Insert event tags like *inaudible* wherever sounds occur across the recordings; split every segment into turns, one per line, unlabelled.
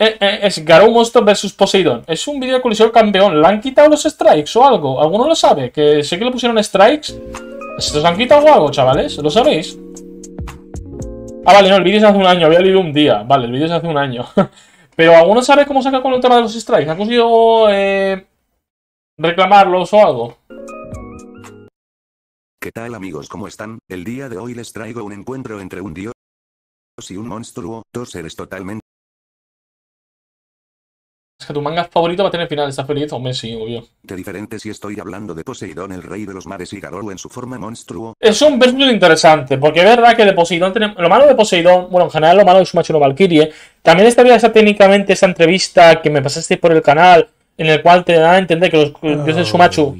Eh, eh, es Garou Monster vs Poseidon. Es un vídeo de colisión campeón. ¿Le han quitado los strikes o algo? ¿Alguno lo sabe? Que sé que le pusieron strikes. ¿Se los han quitado o algo, chavales? ¿Lo sabéis? Ah, vale, no, el vídeo es hace un año. Había leído un día. Vale, el vídeo es hace un año. *laughs* Pero ¿alguno sabe cómo saca con el tema de los strikes? ¿Ha conseguido eh, reclamarlos o algo?
¿Qué tal amigos? ¿Cómo están? El día de hoy les traigo un encuentro entre un dios y un monstruo, dos seres totalmente
tu manga favorito va a tener final. ¿Estás feliz? o Messi, obvio.
diferente si estoy hablando de Poseidón, el rey de los mares y Garou en su forma monstruo.
Es un muy interesante, porque es verdad que de Poseidón Lo malo de Poseidón, bueno, en general lo malo de Sumachu no Valkyrie. También estaría esa, técnicamente esa entrevista que me pasaste por el canal, en el cual te da a entender que los dioses de oh, Sumachu…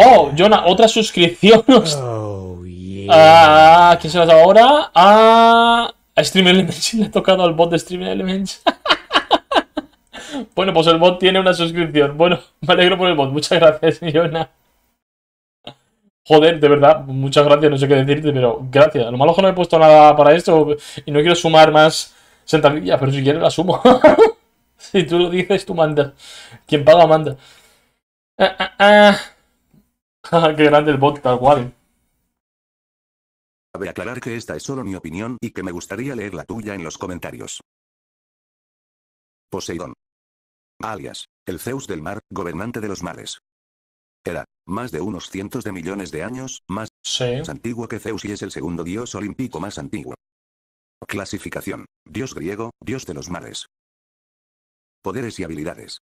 Oh, Jonah, otra suscripción. Oh, *laughs* yeah. Ah, ¿quién se ahora? Ah, a Stream Elements *laughs* le ha tocado al bot de Stream Elements. *laughs* Bueno, pues el bot tiene una suscripción. Bueno, *laughs* me alegro por el bot. Muchas gracias, *laughs* Iona. Joder, de verdad, muchas gracias, no sé qué decirte, pero gracias. Lo malo que no he puesto nada para esto y no quiero sumar más sentadillas, pero si quieres la sumo. *laughs* si tú lo dices, tú manda. Quien paga, manda. Ah, ah, ah. Qué grande el bot, tal cual.
Cabe aclarar que esta es solo mi opinión y que me gustaría leer la tuya en los comentarios. Poseidón alias, el Zeus del mar, gobernante de los mares. Era, más de unos cientos de millones de años, más antiguo que Zeus y es el segundo dios olímpico más antiguo. Clasificación, dios griego, dios de los mares. Poderes y habilidades.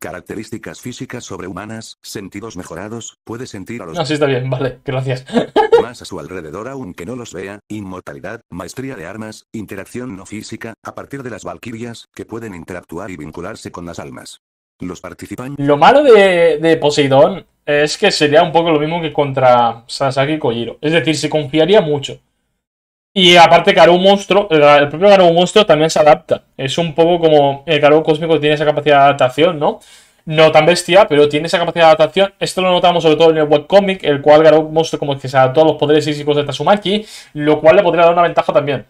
Características físicas sobrehumanas, sentidos mejorados, puede sentir a los... Así está bien,
vale, gracias.
*laughs* más a su alrededor aunque no los vea, inmortalidad, maestría de armas, interacción no física, a partir de las valquirias, que pueden interactuar y vincularse con las almas. Los participantes...
Lo malo de, de Poseidón es que sería un poco lo mismo que contra Sasaki y Kojiro. Es decir, se confiaría mucho. Y aparte, un Monstruo, el propio Garou Monstruo también se adapta. Es un poco como el Garou Cósmico tiene esa capacidad de adaptación, ¿no? no tan bestia, pero tiene esa capacidad de adaptación. Esto lo notamos sobre todo en el webcomic, el cual ganó un como que se todos los poderes físicos de Tatsumaki, lo cual le podría dar una ventaja también.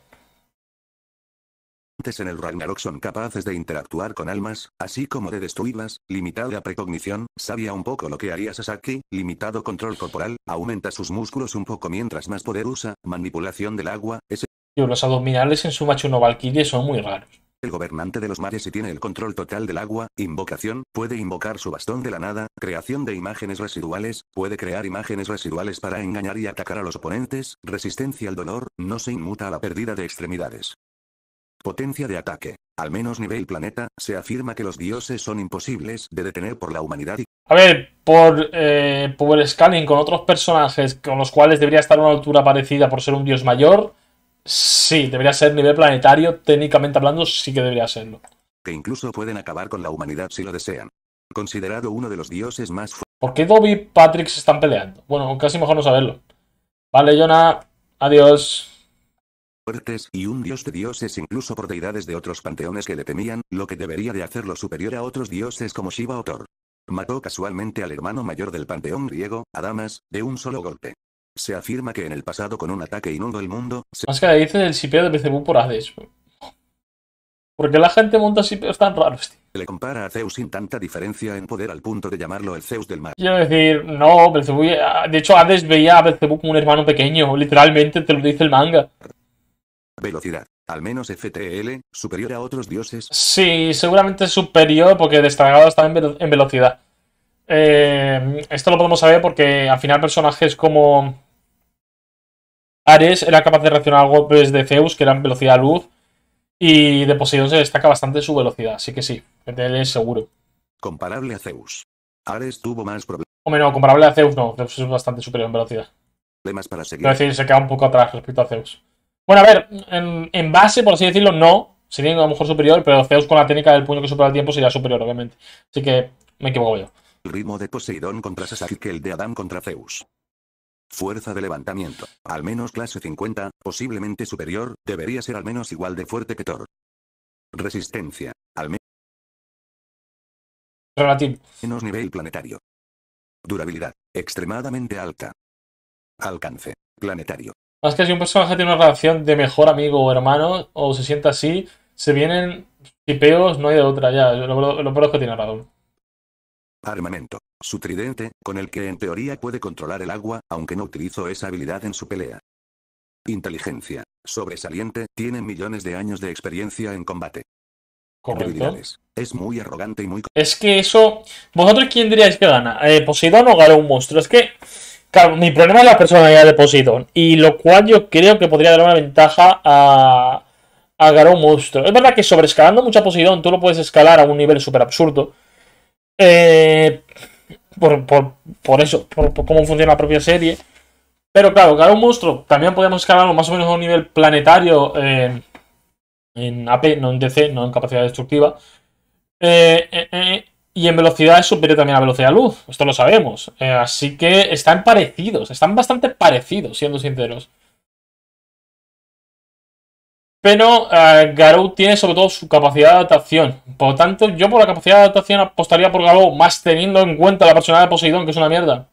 Antes En el Ragnarok son capaces de interactuar con almas, así como de destruirlas, limitada precognición, sabía un poco lo que haría Sasaki, limitado control corporal, aumenta sus músculos un poco mientras más poder usa, manipulación del agua, ese...
Los abdominales en su macho no Valkyrie son
muy raros el gobernante de los mares y tiene el control total del agua, invocación, puede invocar su bastón de la nada, creación de imágenes residuales, puede crear imágenes residuales para engañar y atacar a los oponentes, resistencia al dolor, no se inmuta a la pérdida de extremidades. Potencia de ataque. Al menos nivel planeta, se afirma que los dioses son imposibles de detener por la humanidad.
A ver, por eh, Power scanning con otros personajes con los cuales debería estar a una altura parecida por ser un dios mayor, Sí, debería ser nivel planetario, técnicamente hablando, sí que debería serlo.
Que incluso pueden acabar con la humanidad si lo desean. Considerado uno de los dioses
más fuertes. ¿Por qué Dobby y Patrick se están peleando? Bueno, casi mejor no saberlo. Vale, Jonah, adiós. Fuertes y un dios de dioses incluso por deidades de otros
panteones que le temían, lo que debería de hacerlo superior a otros dioses como Shiva o Thor. Mató casualmente al hermano mayor del panteón griego, Adamas, de un solo golpe. Se afirma que en el pasado con un ataque inundó el mundo... Se...
Más que le dice el sipeo de Belcebú por Hades. Porque la gente monta sipeos tan raros, tío.
Le compara a Zeus sin tanta diferencia en poder al punto de llamarlo el Zeus del mar.
Quiero decir, no, Belcebú... Eh, de hecho, Hades veía a Belcebú como un hermano pequeño. Literalmente te lo dice el manga.
Velocidad al menos FTL, superior a otros dioses.
Sí, seguramente superior porque destacado está en, velocidad. Eh, esto lo podemos saber porque al final personajes como Ares era capaz de reaccionar a golpes de Zeus, que eran velocidad luz, y de Poseidón se destaca bastante su velocidad, así que sí, él es seguro. Comparable a Zeus. Ares tuvo más problemas. Hombre, no, comparable a Zeus no, Zeus es bastante superior en velocidad. Problemas para seguir. Es decir, se queda un poco atrás respecto a Zeus. Bueno, a ver, en, base, por así decirlo, no. Sería a lo mejor superior, pero Zeus con la técnica del puño que supera el tiempo sería superior, obviamente. Así que me equivoco yo. El ritmo
de Poseidón contra Sasaki que el de Adán contra Zeus. Fuerza de levantamiento. Al menos clase 50, posiblemente superior, debería ser al menos igual de fuerte que Thor. Resistencia. Al menos... Relativo. Menos nivel planetario. Durabilidad. Extremadamente alta. Alcance. Planetario.
Más que si un personaje tiene una relación de mejor amigo o hermano, o se sienta así, se vienen tipeos, no hay de otra ya. Lo, lo, peor que tiene razón.
Armamento. Su tridente, con el que en teoría puede controlar el agua, aunque no utilizó esa habilidad en su pelea. Inteligencia. Sobresaliente, tiene millones de años de experiencia en combate. Correcto. Es muy arrogante y muy...
Es que eso... ¿Vosotros quién diríais que gana? Eh, ¿Poseidón o Garo un monstruo? Es que... Claro, mi problema es la personalidad de Poseidón. Y lo cual yo creo que podría dar una ventaja a... A Garo monstruo. Es verdad que sobreescalando mucho a Poseidón, tú lo puedes escalar a un nivel súper absurdo. Eh, por, eso, por, cómo funciona la propia serie. Pero claro, cada un monstruo también podemos escalarlo más o menos a un nivel planetario en AP, no en DC, no en capacidad destructiva. Eh, eh, eh, y en velocidad es superior también a la velocidad de luz, esto lo sabemos. así que están parecidos, están bastante parecidos, siendo sinceros. Pero eh, Garou tiene sobre todo su capacidad de adaptación. Por lo tanto, yo por la capacidad de adaptación apostaría por Garou, más teniendo en cuenta la personalidad de Poseidón, que es una mierda.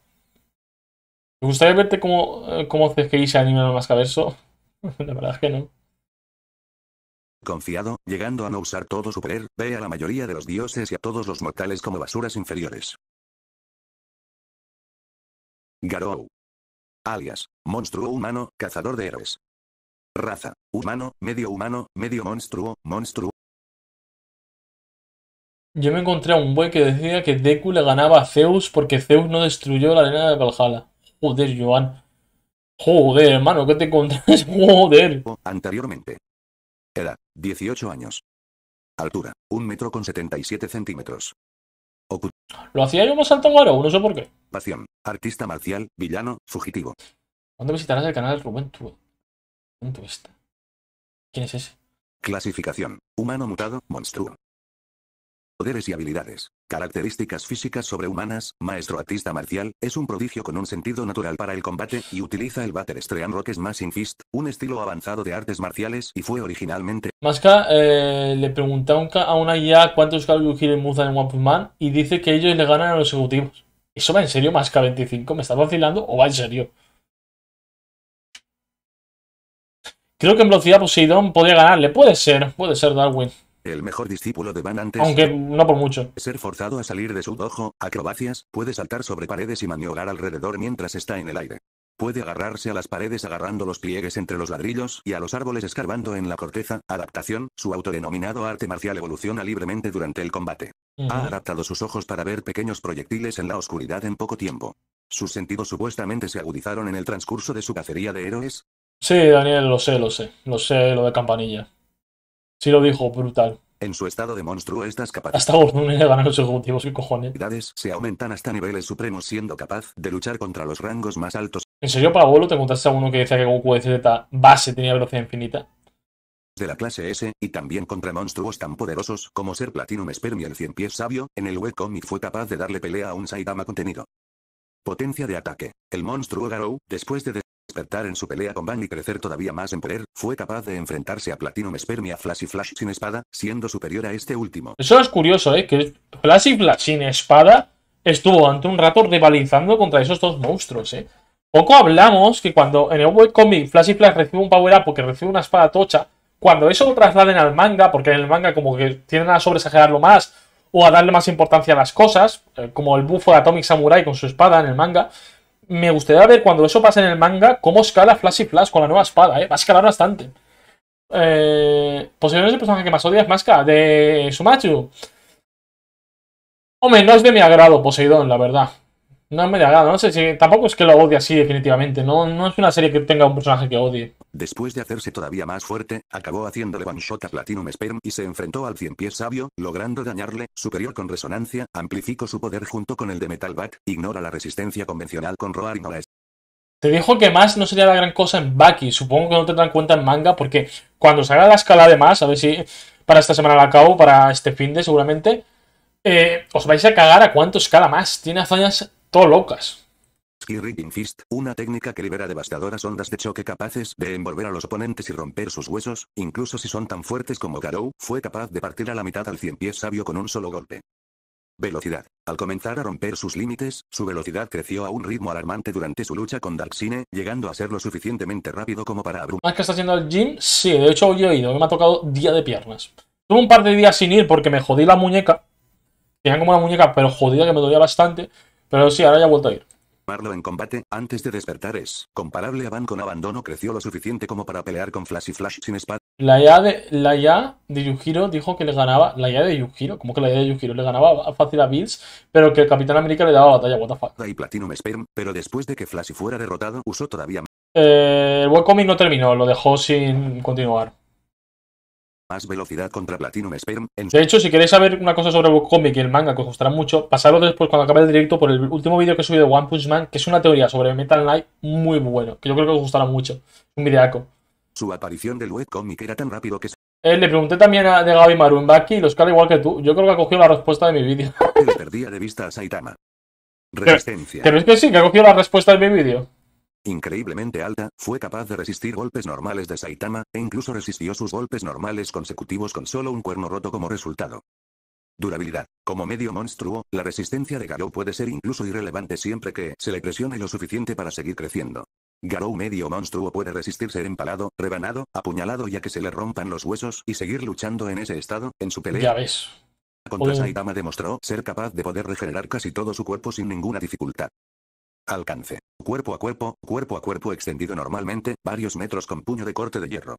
Me gustaría verte cómo, eh, cómo que se anima más el la verdad es que no.
Confiado, llegando a no usar todo su poder, ve a la mayoría de los dioses y a todos los mortales como basuras inferiores. Garou. Alias, monstruo humano, cazador de héroes. Raza. Humano, medio humano, medio monstruo, monstruo.
Yo me encontré a un buey que decía que Deku le ganaba a Zeus porque Zeus no destruyó la arena de Valhalla. Joder, Joan. Joder, hermano, ¿qué te encontrás? *laughs* Joder.
Anteriormente. Edad, 18 años. Altura, 1 metro con 77 centímetros.
Lo hacía yo más alto guaro no sé por qué.
Pasión, artista marcial, villano, fugitivo.
¿Cuándo visitarás el canal Rubén Tú?
¿Quién es ese? Clasificación. Humano mutado, monstruo. Poderes y habilidades. Características físicas sobrehumanas, maestro artista marcial, es un prodigio con un sentido natural para el combate y utiliza el Battle Stream Rock Smashing Fist, un estilo avanzado de artes marciales y fue originalmente...
Masca eh, le pregunta a una IA cuántos Calibur quieren Muzan en One Punch Man y dice que ellos le ganan a los ejecutivos. ¿Eso va en serio, Masca 25? ¿Me estás vacilando o va en serio? Creo que en velocidad Poseidón podría ganarle. Puede ser, puede ser Darwin. El mejor discípulo de Van antes. Aunque no por mucho. Ser forzado a salir de su dojo, acrobacias, puede
saltar sobre paredes y maniobrar alrededor mientras está en el aire. Puede agarrarse a las paredes agarrando los pliegues entre los ladrillos y a los árboles escarbando en la corteza. Adaptación, su autodenominado arte marcial evoluciona libremente durante el combate. Ha adaptado sus ojos para ver pequeños proyectiles en la oscuridad en poco tiempo. Sus sentidos supuestamente se agudizaron en el transcurso de su cacería de héroes,
Sí, Daniel, lo sé, lo sé. Lo sé, lo de campanilla. Sí lo dijo, brutal. En su estado de monstruo estas capacidades... Hasta no los ejecutivos, qué cojones. Se aumentan hasta
niveles supremos siendo capaz de luchar contra los rangos más altos.
¿En serio, abuelo? te contaste a uno que decía que Goku de Z base tenía velocidad infinita?
De la clase S, y también contra monstruos tan poderosos como ser Platinum Sperm y el Cien Pies Sabio, en el webcomic fue capaz de darle pelea a un Saitama contenido. Potencia de ataque. El monstruo Garou, después de en su pelea con Bang y crecer todavía más en poder, fue capaz de enfrentarse a Platinum Spermia Flash y Flash sin espada, siendo
superior a este último. Eso es curioso, ¿eh? Que Flash y Flash sin espada estuvo ante un rato rivalizando contra esos dos monstruos, ¿eh? Poco hablamos que cuando en el webcomic Flash y Flash recibe un power-up porque recibe una espada tocha, cuando eso lo trasladen al manga, porque en el manga como que tienden a sobresagerarlo más o a darle más importancia a las cosas, eh, como el bufo de Atomic Samurai con su espada en el manga, me gustaría ver cuando eso pase en el manga cómo escala Flash y Flash con la nueva espada, ¿eh? Va a escalar bastante. Eh, es el personaje que más odia es Masca, de Sumachu. Hombre, no es de mi agrado Poseidón, la verdad. No me nada no sé si. Tampoco es que lo odie así, definitivamente. No, no es una serie que tenga un personaje que odie.
Después de hacerse todavía más fuerte, acabó haciéndole one shot a Platinum Sperm y se enfrentó al Cien Pies Sabio, logrando dañarle. Superior con resonancia, amplificó su poder junto con el de Metal Bat, ignora la resistencia convencional con Roar y es.
Te dijo que más no sería la gran cosa en Baki. Supongo que no tendrán cuenta en manga, porque cuando salga la escala de más, a ver si para esta semana la acabo, para este fin de seguramente. Eh, os vais a cagar a cuánto escala más. Tiene hazañas todo locas.
Skirripping Fist, una técnica que libera devastadoras ondas de choque capaces de envolver a los oponentes y romper sus huesos, incluso si son tan fuertes como Garou, fue capaz de partir a la mitad al cien pies sabio con un solo golpe. Velocidad. Al comenzar a romper sus límites, su velocidad creció a un ritmo alarmante durante su lucha con Darkseid, llegando a ser lo suficientemente rápido como para abrir.
¿Más que está haciendo el gym? Sí, de hecho hoy he ido, me ha tocado día de piernas. Tuve un par de días sin ir porque me jodí la muñeca. Tenía como una muñeca, pero jodida que me dolía bastante. Pero sí, ahora ya ha vuelto a ir. Marlo en combate, antes de despertar es comparable a Van con abandono, creció
lo suficiente como para pelear con Flash y Flash sin espada.
La IA de, la IA de Yujiro dijo que le ganaba. La IA de Yujiro, como que la IA de Yujiro le ganaba fácil a Bills, pero que el Capitán América le daba batalla, what the fuck.
Y Platinum Sperm, pero después de que Flash fuera derrotado, usó todavía más.
Eh, el webcomic no terminó, lo dejó sin continuar.
Más velocidad contra Platinum Sperm. De
hecho, si queréis saber una cosa sobre el cómic y el manga que os gustará mucho, pasadlo después cuando acabe el directo por el último vídeo que he subido de One Punch Man, que es una teoría sobre Metal Knight muy bueno, que yo creo que os gustará mucho. Un videaco. Su aparición del webcomic era tan rápido que... Eh, le pregunté también a de Gaby Baki y los cara igual que tú. Yo creo que ha cogido la respuesta de mi vídeo. Pero *laughs* perdía de vista a
Resistencia. que
sí? ¿Que ha cogido la respuesta de mi vídeo?
increíblemente alta, fue capaz de resistir golpes normales de Saitama, e incluso resistió sus golpes normales consecutivos con solo un cuerno roto como resultado. Durabilidad. Como medio monstruo, la resistencia de Garou puede ser incluso irrelevante siempre que se le presione lo suficiente para seguir creciendo. Garou medio monstruo puede resistir ser empalado, rebanado, apuñalado ya que se le rompan los huesos y seguir luchando en ese estado, en su pelea. Ya ves. Contra Saitama demostró ser capaz de poder regenerar casi todo su cuerpo sin ninguna dificultad. Alcance. Cuerpo a cuerpo, cuerpo a cuerpo extendido normalmente, varios metros con puño de corte de hierro.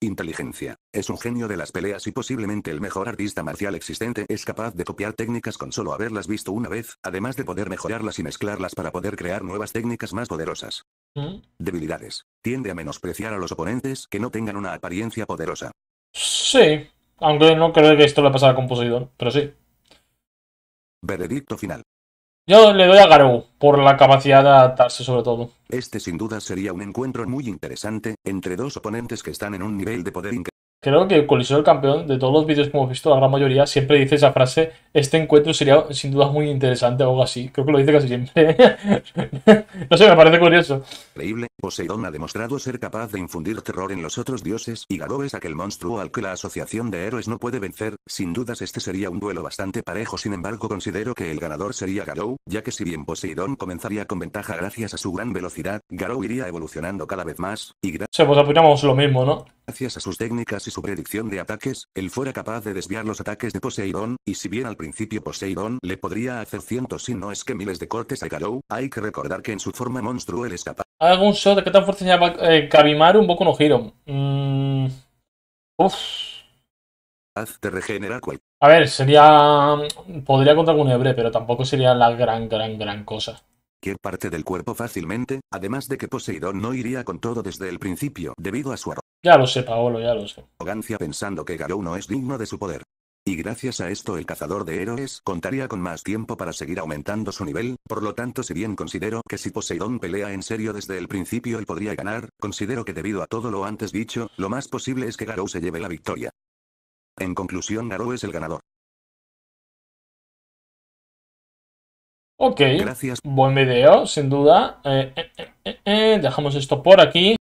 Inteligencia. Es un genio de las peleas y posiblemente el mejor artista marcial existente. Es capaz de copiar técnicas con solo haberlas visto una vez, además de poder mejorarlas y mezclarlas para poder crear nuevas técnicas más poderosas. ¿Mm? Debilidades. Tiende a menospreciar a los oponentes que no tengan una apariencia poderosa.
Sí, aunque no creo que esto le pasara con Poseidón,
pero sí. Veredicto final. Yo le doy a Garou por la capacidad de adaptarse sobre todo. Este sin duda sería un encuentro muy interesante, entre dos oponentes que están en un nivel de poder increíble.
Creo que el Coliseo del Campeón, de todos los vídeos que hemos visto, la gran mayoría siempre dice esa frase, este encuentro sería sin duda muy interesante o algo así. Creo que lo dice casi siempre. *laughs* no sé, me parece
curioso. Increíble, Poseidón ha demostrado ser capaz de infundir terror en los otros dioses y Garou es aquel monstruo al que la asociación de héroes no puede vencer. Sin dudas este sería un duelo bastante parejo, sin embargo considero que el ganador sería Garou, ya que si bien Poseidón comenzaría con ventaja gracias a su gran velocidad, Garou iría evolucionando cada vez más y gracias... O pues lo mismo, ¿no? Gracias a sus técnicas y su predicción de ataques, él fuera capaz de desviar los ataques de Poseidón, y si bien al principio Poseidón le podría hacer cientos si no es que miles de cortes a Garou, hay que recordar que en su forma monstruo él es capaz.
¿Algún shot de qué tan fuerte se llama eh, Kabimaru? Un poco no giro. Mm, uf.
regenerar cual.
A ver, sería. Podría contar un hebre, pero tampoco sería la gran, gran, gran cosa
parte del cuerpo fácilmente, además de que Poseidón no iría con todo desde el principio debido a su
ya lo sé, Paolo, ya lo sé.
Arrogancia pensando que Garou no es digno de su poder. Y gracias a esto el cazador de héroes contaría con más tiempo para seguir aumentando su nivel, por lo tanto si bien considero que si Poseidón pelea en serio desde el principio él podría ganar, considero que debido a todo lo antes dicho, lo más posible es que Garou se lleve la victoria. En conclusión Garou es el ganador.
Ok, gracias. buen video, sin duda. Eh, eh, eh, dejamos esto por aquí.